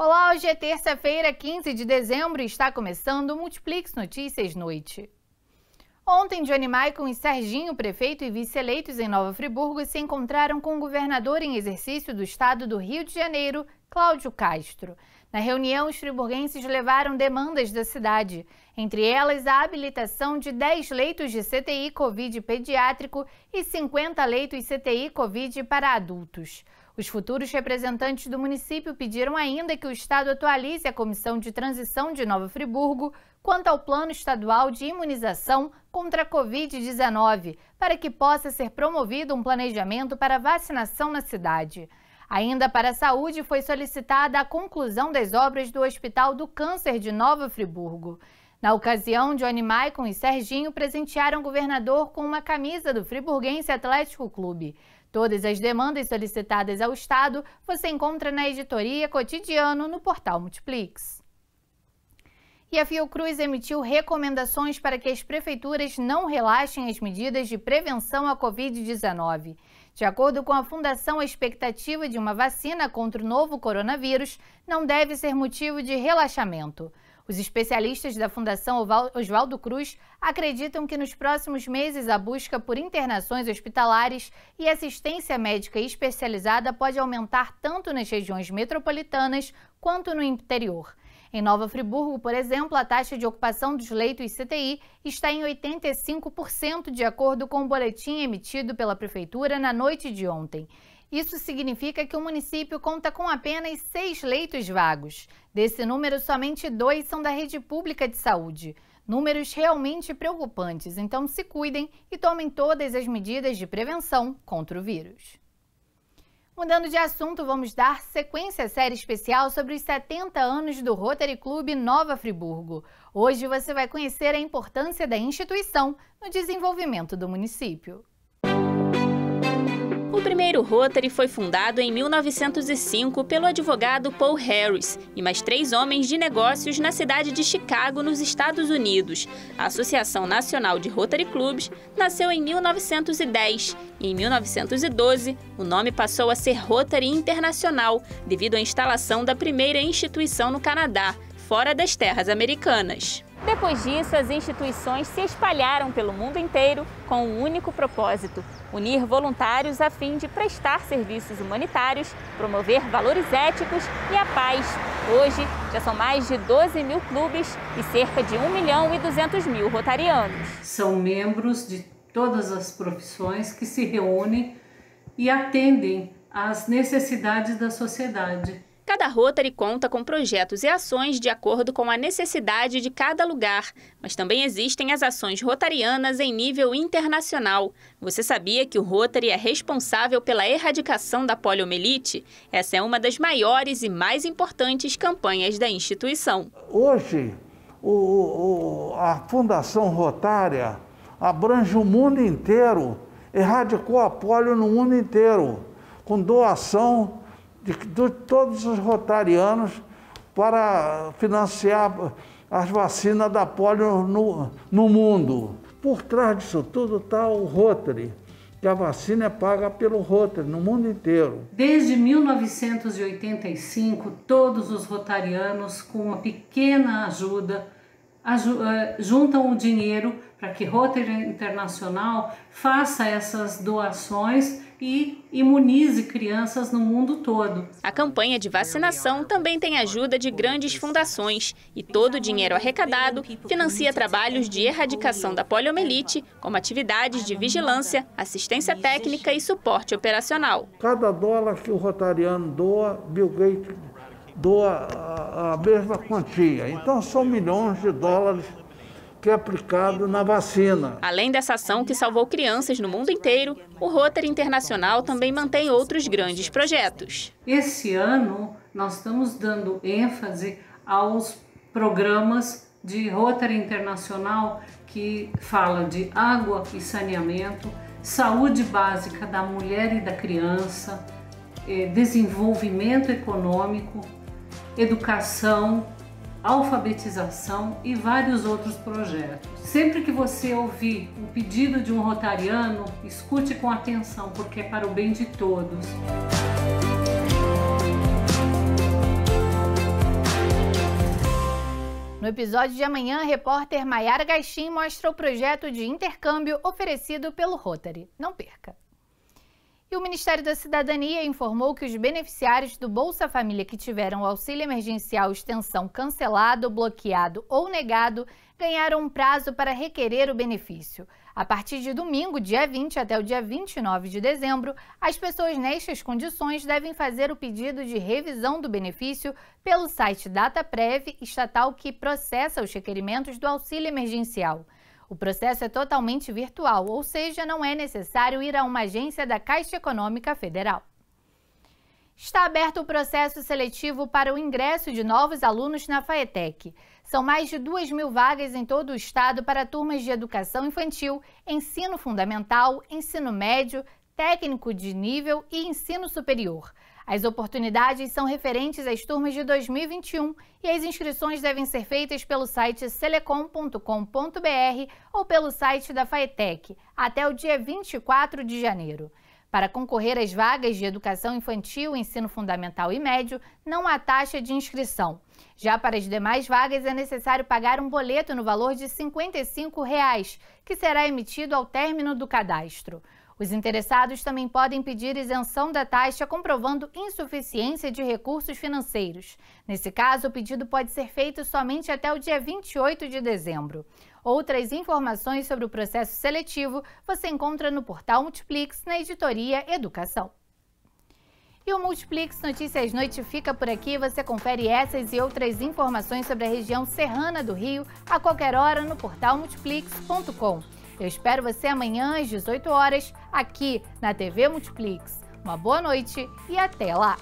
Olá, hoje é terça-feira, 15 de dezembro e está começando o Multiplix Notícias Noite. Ontem, Johnny Maicon e Serginho, prefeito e vice-eleitos em Nova Friburgo, se encontraram com o governador em exercício do estado do Rio de Janeiro, Cláudio Castro. Na reunião, os friburguenses levaram demandas da cidade, entre elas a habilitação de 10 leitos de CTI Covid pediátrico e 50 leitos CTI Covid para adultos. Os futuros representantes do município pediram ainda que o Estado atualize a Comissão de Transição de Nova Friburgo quanto ao Plano Estadual de Imunização contra a Covid-19, para que possa ser promovido um planejamento para vacinação na cidade. Ainda para a saúde, foi solicitada a conclusão das obras do Hospital do Câncer de Nova Friburgo. Na ocasião, Johnny Maicon e Serginho presentearam o governador com uma camisa do Friburguense Atlético Clube. Todas as demandas solicitadas ao Estado você encontra na editoria Cotidiano no portal Multiplix. E a Fiocruz emitiu recomendações para que as prefeituras não relaxem as medidas de prevenção à Covid-19. De acordo com a Fundação, a expectativa de uma vacina contra o novo coronavírus não deve ser motivo de relaxamento. Os especialistas da Fundação Oswaldo Cruz acreditam que nos próximos meses a busca por internações hospitalares e assistência médica especializada pode aumentar tanto nas regiões metropolitanas quanto no interior. Em Nova Friburgo, por exemplo, a taxa de ocupação dos leitos CTI está em 85%, de acordo com o boletim emitido pela Prefeitura na noite de ontem. Isso significa que o município conta com apenas seis leitos vagos. Desse número, somente dois são da rede pública de saúde. Números realmente preocupantes, então se cuidem e tomem todas as medidas de prevenção contra o vírus. Mudando de assunto, vamos dar sequência à série especial sobre os 70 anos do Rotary Club Nova Friburgo. Hoje você vai conhecer a importância da instituição no desenvolvimento do município. O primeiro Rotary foi fundado em 1905 pelo advogado Paul Harris e mais três homens de negócios na cidade de Chicago, nos Estados Unidos. A Associação Nacional de Rotary Clubs nasceu em 1910 e, em 1912, o nome passou a ser Rotary Internacional, devido à instalação da primeira instituição no Canadá, fora das terras americanas. Depois disso, as instituições se espalharam pelo mundo inteiro com um único propósito: unir voluntários a fim de prestar serviços humanitários, promover valores éticos e a paz. Hoje, já são mais de 12 mil clubes e cerca de 1 milhão e 200 mil rotarianos. São membros de todas as profissões que se reúnem e atendem às necessidades da sociedade. Cada Rotary conta com projetos e ações de acordo com a necessidade de cada lugar, mas também existem as ações rotarianas em nível internacional. Você sabia que o Rotary é responsável pela erradicação da poliomielite? Essa é uma das maiores e mais importantes campanhas da instituição. Hoje, o, o, a Fundação Rotária abrange o mundo inteiro, erradicou a polio no mundo inteiro, com doação de, de todos os rotarianos para financiar as vacinas da polio no, no mundo. Por trás disso tudo está o Rotary, que a vacina é paga pelo Rotary no mundo inteiro. Desde 1985, todos os rotarianos, com uma pequena ajuda, eh, juntam o dinheiro para que Rotary Internacional faça essas doações e imunize crianças no mundo todo. A campanha de vacinação também tem ajuda de grandes fundações e todo o dinheiro arrecadado financia trabalhos de erradicação da poliomielite, como atividades de vigilância, assistência técnica e suporte operacional. Cada dólar que o Rotariano doa, Bill Gates doa a mesma quantia. Então são milhões de dólares que é aplicado na vacina. Além dessa ação que salvou crianças no mundo inteiro, o Rotary Internacional também mantém outros grandes projetos. Esse ano, nós estamos dando ênfase aos programas de Rotary Internacional que fala de água e saneamento, saúde básica da mulher e da criança, eh, desenvolvimento econômico, educação, alfabetização e vários outros projetos. Sempre que você ouvir o pedido de um rotariano, escute com atenção, porque é para o bem de todos. No episódio de amanhã, a repórter Maiara Gaixin mostra o projeto de intercâmbio oferecido pelo Rotary. Não perca! E o Ministério da Cidadania informou que os beneficiários do Bolsa Família que tiveram o auxílio emergencial extensão cancelado, bloqueado ou negado ganharam um prazo para requerer o benefício. A partir de domingo, dia 20 até o dia 29 de dezembro, as pessoas nestas condições devem fazer o pedido de revisão do benefício pelo site DataPrev, estatal que processa os requerimentos do auxílio emergencial. O processo é totalmente virtual, ou seja, não é necessário ir a uma agência da Caixa Econômica Federal. Está aberto o processo seletivo para o ingresso de novos alunos na FAETEC. São mais de 2 mil vagas em todo o estado para turmas de educação infantil, ensino fundamental, ensino médio, técnico de nível e ensino superior. As oportunidades são referentes às turmas de 2021 e as inscrições devem ser feitas pelo site selecom.com.br ou pelo site da FAETEC até o dia 24 de janeiro. Para concorrer às vagas de educação infantil, ensino fundamental e médio, não há taxa de inscrição. Já para as demais vagas, é necessário pagar um boleto no valor de R$ 55, reais, que será emitido ao término do cadastro. Os interessados também podem pedir isenção da taxa comprovando insuficiência de recursos financeiros. Nesse caso, o pedido pode ser feito somente até o dia 28 de dezembro. Outras informações sobre o processo seletivo você encontra no portal Multiplix na editoria Educação. E o Multiplix Notícias Noite fica por aqui. Você confere essas e outras informações sobre a região serrana do Rio a qualquer hora no portal multiplix.com. Eu espero você amanhã às 18 horas aqui na TV Multiplix. Uma boa noite e até lá!